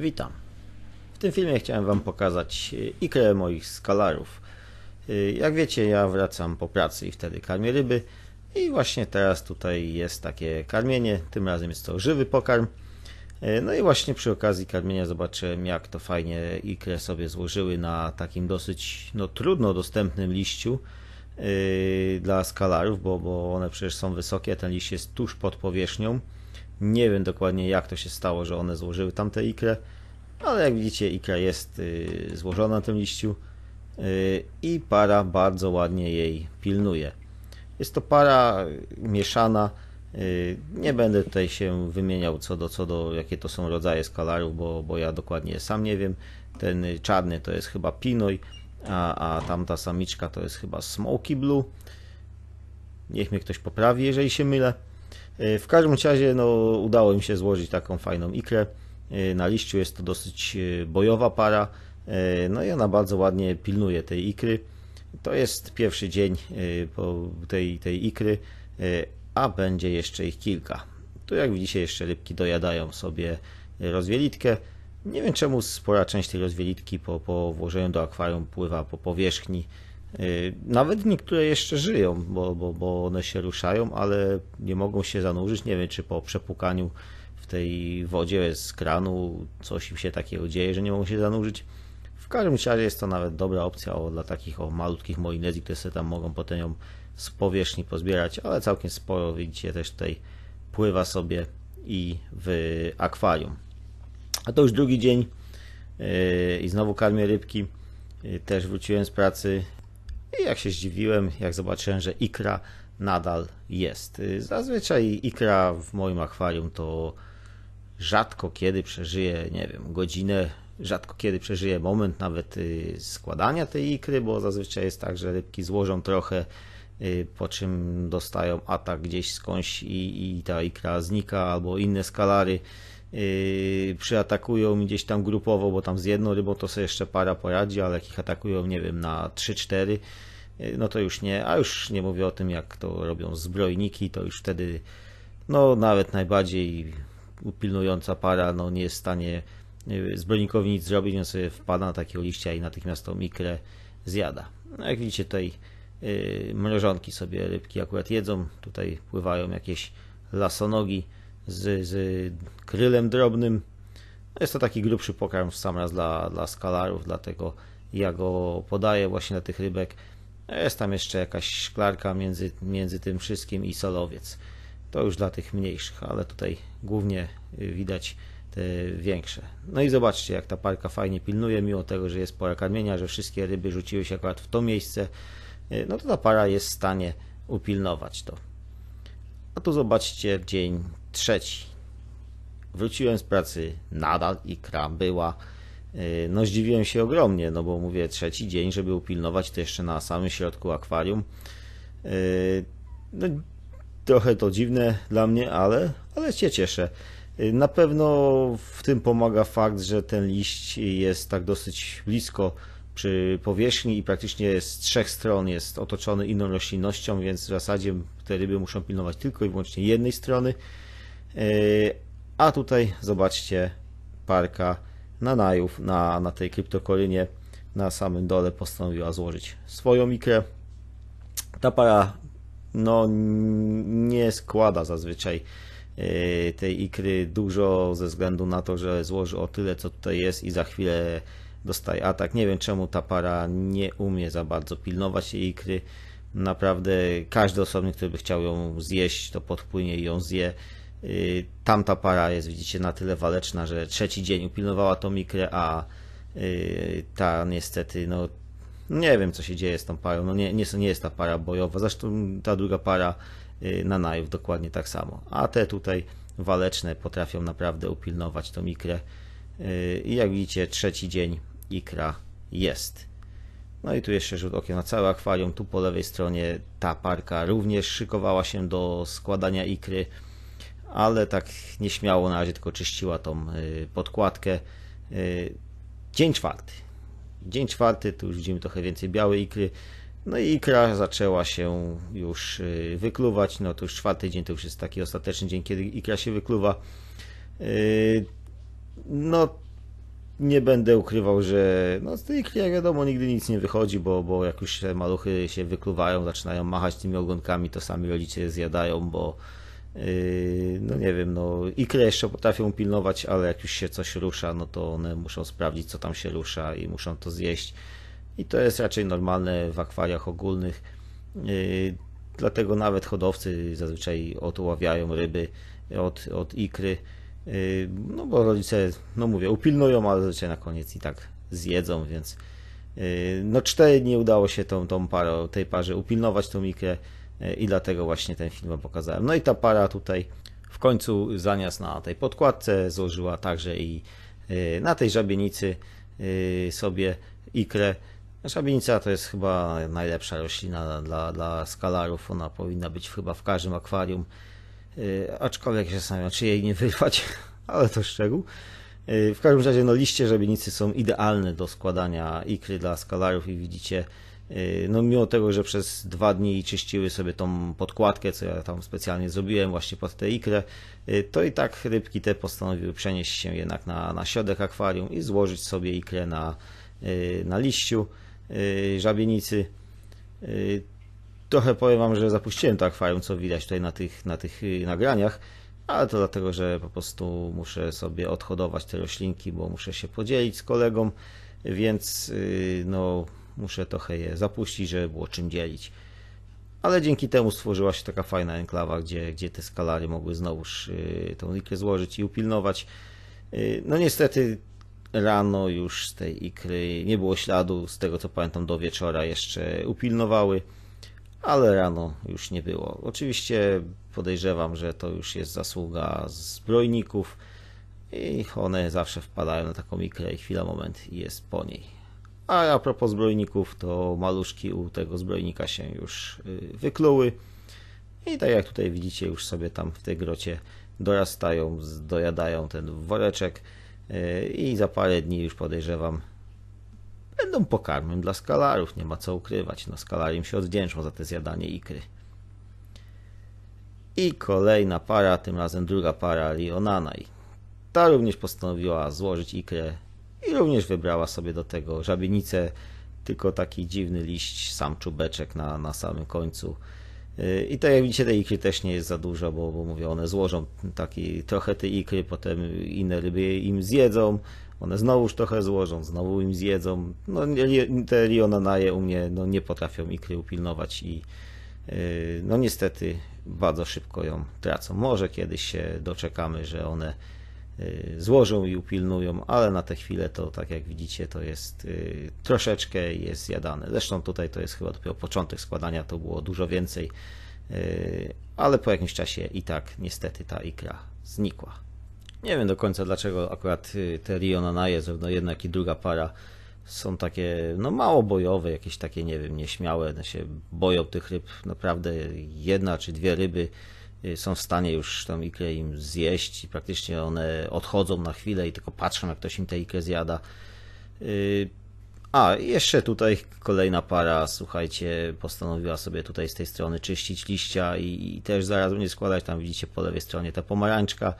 Witam. W tym filmie chciałem Wam pokazać e, ikrę moich skalarów. E, jak wiecie, ja wracam po pracy i wtedy karmię ryby. I właśnie teraz tutaj jest takie karmienie, tym razem jest to żywy pokarm. E, no i właśnie przy okazji karmienia zobaczyłem, jak to fajnie ikrę sobie złożyły na takim dosyć no, trudno dostępnym liściu dla skalarów, bo, bo one przecież są wysokie, ten liść jest tuż pod powierzchnią. Nie wiem dokładnie jak to się stało, że one złożyły tamte ikrę, ale jak widzicie ikra jest y, złożona na tym liściu y, i para bardzo ładnie jej pilnuje. Jest to para y, mieszana. Nie będę tutaj się wymieniał co do, co do jakie to są rodzaje skalarów, bo, bo ja dokładnie sam nie wiem. Ten czarny to jest chyba Pinoy, a, a tamta samiczka to jest chyba Smoky Blue. Niech mnie ktoś poprawi, jeżeli się mylę. E, w każdym razie no, udało im się złożyć taką fajną ikrę. E, na liściu jest to dosyć e, bojowa para, no i ona bardzo ładnie pilnuje tej ikry. To jest pierwszy dzień po tej, tej ikry, a będzie jeszcze ich kilka. Tu jak widzicie jeszcze rybki dojadają sobie rozwielitkę. Nie wiem czemu spora część tej rozwielitki po, po włożeniu do akwarium pływa po powierzchni Y, nawet niektóre jeszcze żyją, bo, bo, bo one się ruszają, ale nie mogą się zanurzyć. Nie wiem, czy po przepukaniu w tej wodzie z kranu coś im się takiego dzieje, że nie mogą się zanurzyć. W każdym razie jest to nawet dobra opcja o, dla takich o malutkich molinezji, które sobie tam mogą potem ją z powierzchni pozbierać, ale całkiem sporo widzicie też tutaj pływa sobie i w akwarium. A to już drugi dzień yy, i znowu karmię rybki. Y, też wróciłem z pracy, i jak się zdziwiłem, jak zobaczyłem, że ikra nadal jest. Y, zazwyczaj ikra w moim akwarium to rzadko kiedy przeżyje, nie wiem, godzinę, rzadko kiedy przeżyje moment nawet y, składania tej ikry, bo zazwyczaj jest tak, że rybki złożą trochę, y, po czym dostają atak gdzieś skądś i, i ta ikra znika, albo inne skalary Yy, przyatakują gdzieś tam grupowo, bo tam z jedną rybą to sobie jeszcze para poradzi, ale jak ich atakują, nie wiem, na 3-4, yy, no to już nie, a już nie mówię o tym, jak to robią zbrojniki, to już wtedy, no nawet najbardziej upilnująca para, no nie jest w stanie yy, zbrojnikowi nic zrobić, więc sobie wpada na takiego liścia i natychmiast tą mikrę zjada. No, jak widzicie tutaj yy, mrożonki sobie rybki akurat jedzą, tutaj pływają jakieś lasonogi, z, z krylem drobnym. No, jest to taki grubszy pokarm w sam raz dla, dla skalarów, dlatego ja go podaję właśnie dla tych rybek. No, jest tam jeszcze jakaś szklarka między, między tym wszystkim i solowiec. To już dla tych mniejszych, ale tutaj głównie y, widać te większe. No i zobaczcie, jak ta parka fajnie pilnuje, mimo tego, że jest pora karmienia, że wszystkie ryby rzuciły się akurat w to miejsce, y, no to ta para jest w stanie upilnować to. A tu zobaczcie dzień trzeci. Wróciłem z pracy, nadal ikra była. Y, no zdziwiłem się ogromnie, no bo mówię trzeci dzień, żeby upilnować to jeszcze na samym środku akwarium. Y, no, trochę to dziwne dla mnie, ale, ale się cieszę. Y, na pewno w tym pomaga fakt, że ten liść jest tak dosyć blisko przy powierzchni i praktycznie z trzech stron jest otoczony inną roślinnością, więc w zasadzie te ryby muszą pilnować tylko i wyłącznie jednej strony. E, a tutaj zobaczcie parka nanajów na, na tej kryptokorynie na samym dole postanowiła złożyć swoją mikrę. Ta para no, nie składa zazwyczaj e, tej ikry dużo ze względu na to, że złoży o tyle co tutaj jest i za chwilę dostaje atak. Nie wiem czemu ta para nie umie za bardzo pilnować jej ikry. Naprawdę każdy osobnik, który by chciał ją zjeść, to podpłynie i ją zje. Y, tamta para jest, widzicie, na tyle waleczna, że trzeci dzień upilnowała tą ikrę, a y, ta niestety, no nie wiem co się dzieje z tą parą. No nie, nie, nie jest ta para bojowa. Zresztą ta druga para y, na najów dokładnie tak samo. A te tutaj waleczne potrafią naprawdę upilnować tą ikrę. I jak widzicie, trzeci dzień ikra jest. No i tu jeszcze rzut okiem na całe akwarium. Tu po lewej stronie ta parka również szykowała się do składania ikry, ale tak nieśmiało na razie tylko czyściła tą y, podkładkę. Y, dzień czwarty. Dzień czwarty, tu już widzimy trochę więcej białej ikry. No i ikra zaczęła się już y, wykluwać. No to już czwarty dzień, to już jest taki ostateczny dzień, kiedy ikra się wykluwa. No nie będę ukrywał, że no z tej gry, jak wiadomo, nigdy nic nie wychodzi, bo, bo jak już maluchy się wykluwają, zaczynają machać tymi ogonkami, to sami rodzice zjadają, bo yy, no nie wiem, no ikry jeszcze potrafią pilnować, ale jak już się coś rusza, no to one muszą sprawdzić, co tam się rusza i muszą to zjeść. I to jest raczej normalne w akwariach ogólnych. Yy, dlatego nawet hodowcy zazwyczaj odławiają ryby od, od ikry. Yy, no bo rodzice, no mówię, upilnują, ale zazwyczaj na koniec i tak zjedzą, więc yy, no cztery dni udało się tą, tą parę, tej parze upilnować tą mikę yy, i dlatego właśnie ten film pokazałem. No i ta para tutaj w końcu zamiast na tej podkładce złożyła także i na tej żabienicy sobie ikrę. Żabienica to jest chyba najlepsza roślina dla, dla skalarów, ona powinna być chyba w każdym akwarium. Y, aczkolwiek się zastanawiam, czy jej nie wyrwać, ale to szczegół. Y, w każdym razie no, liście żebienicy są idealne do składania ikry dla skalarów i widzicie, y, no mimo tego, że przez dwa dni czyściły sobie tą podkładkę, co ja tam specjalnie zrobiłem właśnie pod te ikrę, to i tak rybki te postanowiły przenieść się jednak na, na środek akwarium i złożyć sobie ikrę na, na liściu żabienicy. Trochę powiem wam, że zapuściłem to akwarium, co widać tutaj na tych, na tych y, nagraniach, ale to dlatego, że po prostu muszę sobie odhodować te roślinki, bo muszę się podzielić z kolegą, więc y, no, muszę trochę je zapuścić, żeby było czym dzielić. Ale dzięki temu stworzyła się taka fajna enklawa, gdzie, gdzie te skalary mogły znowuż y, tą likę złożyć i upilnować. No niestety rano już z tej ikry nie było śladu, z tego co pamiętam do wieczora jeszcze upilnowały ale rano już nie było. Oczywiście podejrzewam, że to już jest zasługa zbrojników i one zawsze wpadają na taką ikrę i chwila, moment i jest po niej. A a propos zbrojników, to maluszki u tego zbrojnika się już y, wykluły i tak jak tutaj widzicie, już sobie tam w tej grocie dorastają, dojadają ten woreczek y, i za parę dni już podejrzewam Będą pokarmem dla skalarów, nie ma co ukrywać. No, skalari się odwdzięczą za te zjadanie ikry. I kolejna para, tym razem druga para Lionanaj. Ta również postanowiła złożyć ikrę i również wybrała sobie do tego żabienicę, tylko taki dziwny liść, sam czubeczek na, na samym końcu. Yy, I tak jak widzicie, tej ikry też nie jest za dużo, bo, bo mówię, one złożą taki trochę tej ikry, potem inne ryby im zjedzą, one znowuż trochę złożą, znowu im zjedzą. No, te liononaje u mnie no, nie potrafią ikry upilnować i y, no niestety bardzo szybko ją tracą. Może kiedyś się doczekamy, że one y, złożą i upilnują, ale na tę chwilę to, tak jak widzicie, to jest y, troszeczkę jest zjadane. Zresztą tutaj to jest chyba dopiero początek składania, to było dużo więcej, ale po jakimś czasie i tak niestety ta ikra znikła. Nie wiem do końca dlaczego akurat y, te Riona Najezew, no jednak i druga para są takie no mało bojowe, jakieś takie, nie wiem, nieśmiałe, no się boją tych ryb. Naprawdę jedna czy dwie ryby y, są w stanie już tam ikrę im zjeść i praktycznie one odchodzą na chwilę i tylko patrzą, jak ktoś im tę ikrę zjada. Y, a, jeszcze tutaj kolejna para, słuchajcie, postanowiła sobie tutaj z tej strony czyścić liścia i, i też zaraz będzie składać, tam widzicie po lewej stronie ta pomarańczka,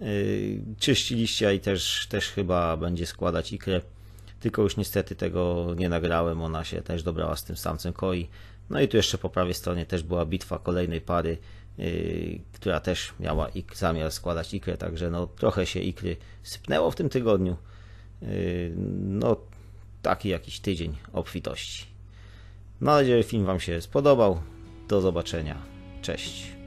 Yy, czyściliście i też, też chyba będzie składać ikrę. Tylko już niestety tego nie nagrałem, ona się też dobrała z tym samcem koi. No i tu jeszcze po prawej stronie też była bitwa kolejnej pary, yy, która też miała ik, zamiar składać ikrę, także no trochę się ikry sypnęło w tym tygodniu. Yy, no taki jakiś tydzień obfitości. Mam nadzieję, że film Wam się spodobał. Do zobaczenia. Cześć.